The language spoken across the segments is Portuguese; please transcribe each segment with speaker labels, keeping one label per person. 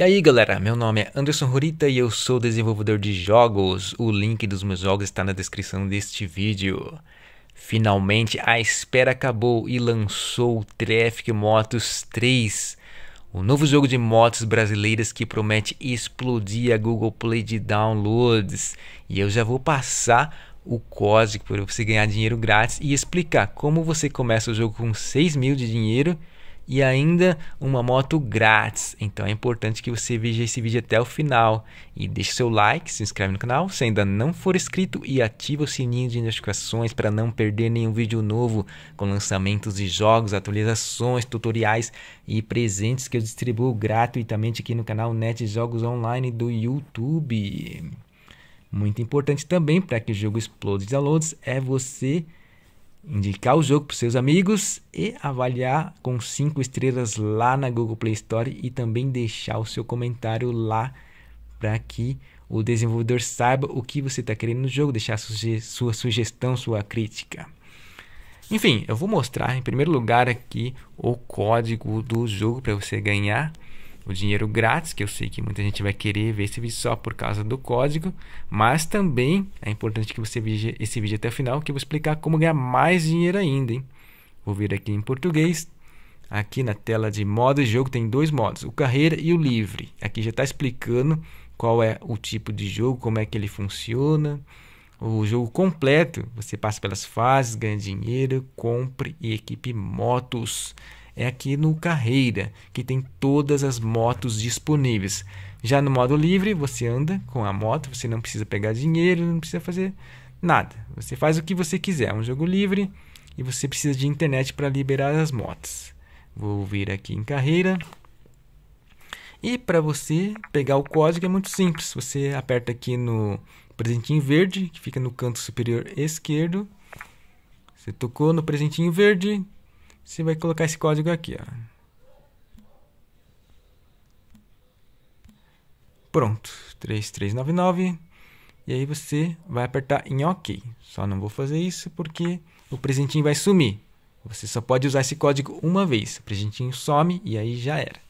Speaker 1: E aí galera, meu nome é Anderson Rurita e eu sou desenvolvedor de jogos. O link dos meus jogos está na descrição deste vídeo. Finalmente a espera acabou e lançou o Traffic Motos 3, o novo jogo de motos brasileiras que promete explodir a Google Play de downloads. E eu já vou passar o código para você ganhar dinheiro grátis e explicar como você começa o jogo com 6 mil de dinheiro e ainda uma moto grátis. Então é importante que você veja esse vídeo até o final e deixe seu like, se inscreve no canal se ainda não for inscrito e ativa o sininho de notificações para não perder nenhum vídeo novo com lançamentos de jogos, atualizações, tutoriais e presentes que eu distribuo gratuitamente aqui no canal Net Jogos Online do YouTube. Muito importante também para que o jogo explode downloads é você indicar o jogo para seus amigos e avaliar com 5 estrelas lá na Google Play Store e também deixar o seu comentário lá para que o desenvolvedor saiba o que você está querendo no jogo, deixar suge sua sugestão, sua crítica. Enfim, eu vou mostrar em primeiro lugar aqui o código do jogo para você ganhar o dinheiro grátis, que eu sei que muita gente vai querer ver esse vídeo só por causa do código, mas também é importante que você veja esse vídeo até o final, que eu vou explicar como ganhar mais dinheiro ainda. Hein? Vou vir aqui em português, aqui na tela de modo de jogo tem dois modos, o carreira e o livre. Aqui já está explicando qual é o tipo de jogo, como é que ele funciona. O jogo completo, você passa pelas fases, ganha dinheiro, compre e equipe motos é aqui no Carreira, que tem todas as motos disponíveis. Já no modo livre, você anda com a moto, você não precisa pegar dinheiro, não precisa fazer nada. Você faz o que você quiser, é um jogo livre e você precisa de internet para liberar as motos. Vou vir aqui em carreira. E para você pegar o código é muito simples. Você aperta aqui no presentinho verde, que fica no canto superior esquerdo. Você tocou no presentinho verde, você vai colocar esse código aqui, ó. Pronto, 3399. E aí você vai apertar em OK. Só não vou fazer isso porque o presentinho vai sumir. Você só pode usar esse código uma vez. O presentinho some e aí já era.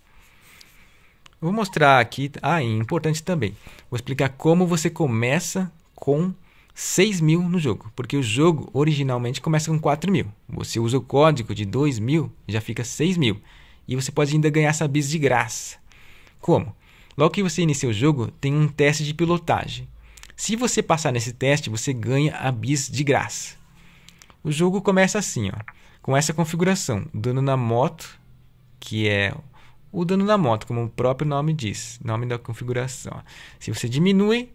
Speaker 1: Vou mostrar aqui. Ah, e é importante também. Vou explicar como você começa com 6 mil no jogo, porque o jogo originalmente começa com 4 mil. Você usa o código de 2 mil, já fica 6 mil. E você pode ainda ganhar essa bis de graça. Como? Logo que você inicia o jogo, tem um teste de pilotagem. Se você passar nesse teste, você ganha a bis de graça. O jogo começa assim, ó, com essa configuração: dano na moto, que é o dano na moto, como o próprio nome diz, nome da configuração. Se você diminui,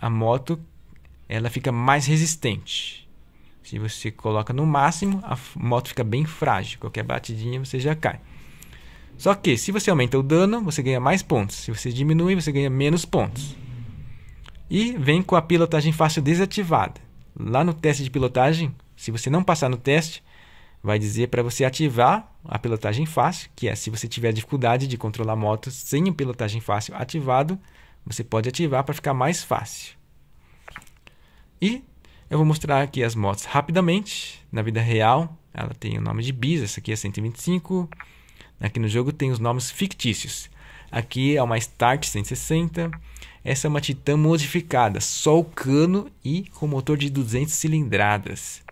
Speaker 1: a moto ela fica mais resistente. Se você coloca no máximo, a moto fica bem frágil. Qualquer batidinha você já cai. Só que se você aumenta o dano, você ganha mais pontos. Se você diminui, você ganha menos pontos. E vem com a pilotagem fácil desativada. Lá no teste de pilotagem, se você não passar no teste, vai dizer para você ativar a pilotagem fácil, que é se você tiver dificuldade de controlar a moto sem a pilotagem fácil ativado, você pode ativar para ficar mais fácil. E eu vou mostrar aqui as motos rapidamente. Na vida real, ela tem o nome de Bis, essa aqui é 125. Aqui no jogo tem os nomes fictícios. Aqui é uma Start 160. Essa é uma Titan modificada, só o cano e com motor de 200 cilindradas.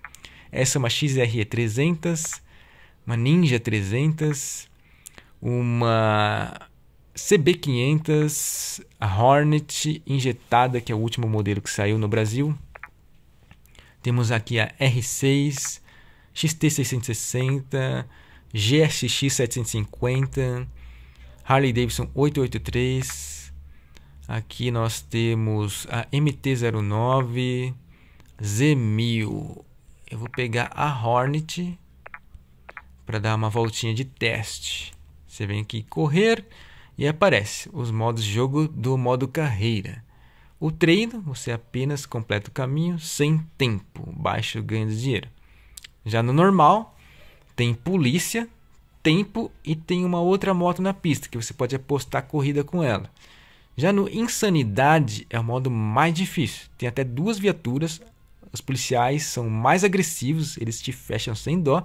Speaker 1: Essa é uma XRE 300, uma Ninja 300, uma CB500, a Hornet injetada, que é o último modelo que saiu no Brasil. Temos aqui a R6, XT660, GSX750, Harley Davidson 883. Aqui nós temos a MT-09, Z1000. Eu vou pegar a Hornet para dar uma voltinha de teste. Você vem aqui correr e aparece os modos de jogo do modo carreira. O treino, você apenas completa o caminho sem tempo, baixo ganho de dinheiro. Já no normal, tem polícia, tempo e tem uma outra moto na pista que você pode apostar corrida com ela. Já no Insanidade é o modo mais difícil. Tem até duas viaturas, os policiais são mais agressivos, eles te fecham sem dó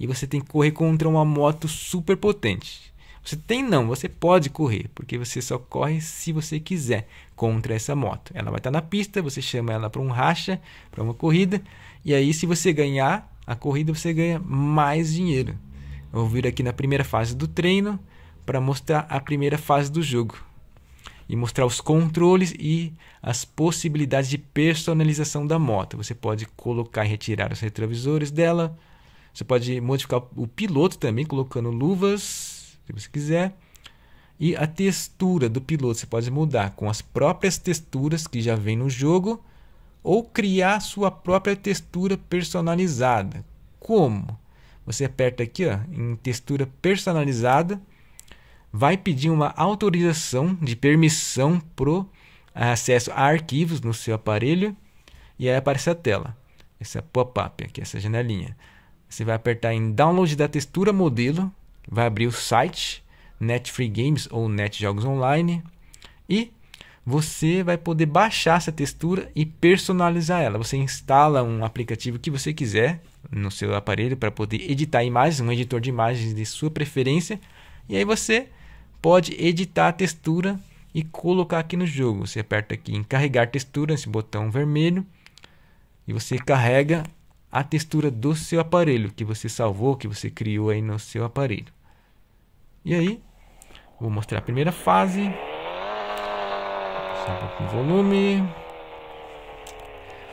Speaker 1: e você tem que correr contra uma moto super potente. Você tem não, você pode correr, porque você só corre se você quiser contra essa moto. Ela vai estar na pista, você chama ela para um racha, para uma corrida, e aí se você ganhar a corrida, você ganha mais dinheiro. Eu vou vir aqui na primeira fase do treino para mostrar a primeira fase do jogo e mostrar os controles e as possibilidades de personalização da moto. Você pode colocar e retirar os retrovisores dela. Você pode modificar o piloto também colocando luvas que você quiser. E a textura do piloto você pode mudar com as próprias texturas que já vem no jogo ou criar sua própria textura personalizada. Como? Você aperta aqui ó, em textura personalizada, vai pedir uma autorização de permissão pro eh, acesso a arquivos no seu aparelho e aí aparece a tela. Essa pop-up aqui, essa janelinha. Você vai apertar em download da textura modelo, vai abrir o site Net Free Games ou Net Jogos Online e você vai poder baixar essa textura e personalizar ela. Você instala um aplicativo que você quiser no seu aparelho para poder editar imagens, um editor de imagens de sua preferência, e aí você pode editar a textura e colocar aqui no jogo. Você aperta aqui em carregar textura, esse botão vermelho, e você carrega a textura do seu aparelho que você salvou, que você criou aí no seu aparelho. E aí, vou mostrar a primeira fase. Vou um pouco de volume.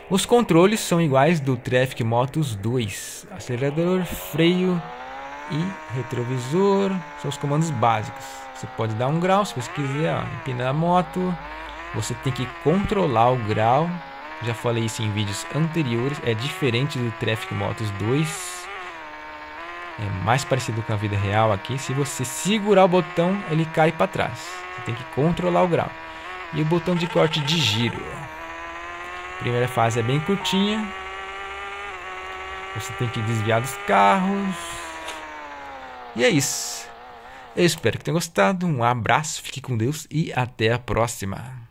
Speaker 1: Os controles são iguais do Traffic Motos 2. Acelerador, freio e retrovisor são os comandos básicos. Você pode dar um grau se você quiser, empinar a moto. Você tem que controlar o grau já falei isso em vídeos anteriores, é diferente do Traffic Motos 2. É mais parecido com a vida real aqui. Se você segurar o botão, ele cai para trás. Você tem que controlar o grau. E o botão de corte de giro. A primeira fase é bem curtinha. Você tem que desviar dos carros. E é isso. Eu espero que tenham gostado. Um abraço, fique com Deus e até a próxima.